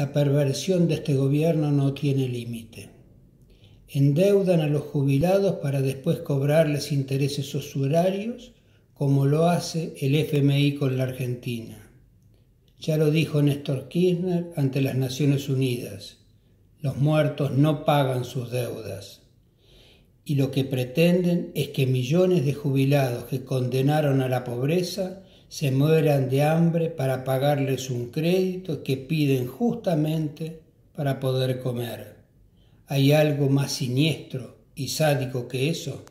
La perversión de este gobierno no tiene límite. Endeudan a los jubilados para después cobrarles intereses usurarios, como lo hace el FMI con la Argentina. Ya lo dijo Néstor Kirchner ante las Naciones Unidas. Los muertos no pagan sus deudas. Y lo que pretenden es que millones de jubilados que condenaron a la pobreza se mueran de hambre para pagarles un crédito que piden justamente para poder comer. ¿Hay algo más siniestro y sádico que eso?